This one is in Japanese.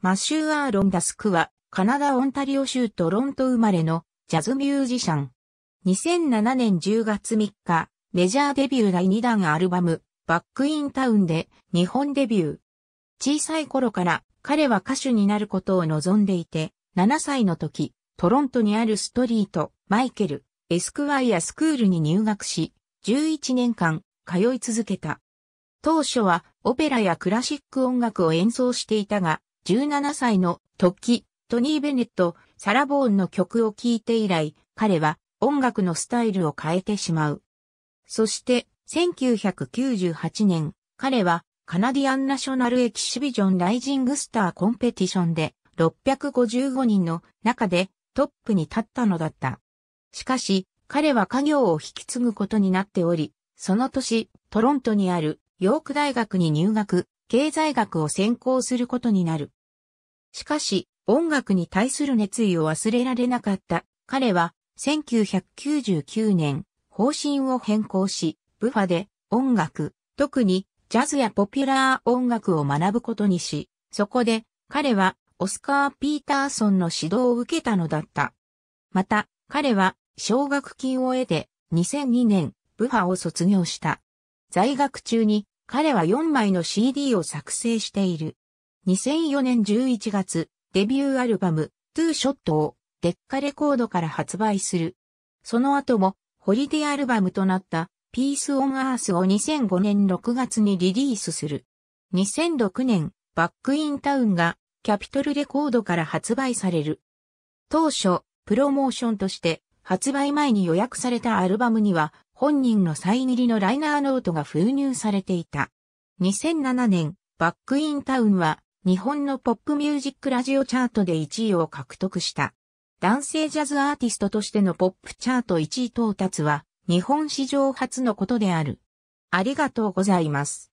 マシュー・アーロン・ダスクは、カナダ・オンタリオ州トロント生まれのジャズミュージシャン。2007年10月3日、メジャーデビュー第2弾アルバム、バック・イン・タウンで日本デビュー。小さい頃から彼は歌手になることを望んでいて、7歳の時、トロントにあるストリート、マイケル、エスクワイアスクールに入学し、11年間通い続けた。当初はオペラやクラシック音楽を演奏していたが、17歳の時、トニー・ベネット、サラ・ボーンの曲を聴いて以来、彼は音楽のスタイルを変えてしまう。そして、1998年、彼はカナディアンナショナルエキシビジョンライジングスターコンペティションで655人の中でトップに立ったのだった。しかし、彼は家業を引き継ぐことになっており、その年、トロントにあるヨーク大学に入学、経済学を専攻することになる。しかし、音楽に対する熱意を忘れられなかった。彼は、1999年、方針を変更し、ブファで音楽、特にジャズやポピュラー音楽を学ぶことにし、そこで彼はオスカー・ピーターソンの指導を受けたのだった。また、彼は奨学金を得て2002年、ブファを卒業した。在学中に彼は4枚の CD を作成している。2004年11月、デビューアルバム、トゥーショットを、デッカレコードから発売する。その後も、ホリデーアルバムとなった、ピースオンアースを2005年6月にリリースする。2006年、バックインタウンが、キャピトルレコードから発売される。当初、プロモーションとして、発売前に予約されたアルバムには、本人のサイン入りのライナーノートが封入されていた。2007年、バックインタウンは、日本のポップミュージックラジオチャートで1位を獲得した。男性ジャズアーティストとしてのポップチャート1位到達は、日本史上初のことである。ありがとうございます。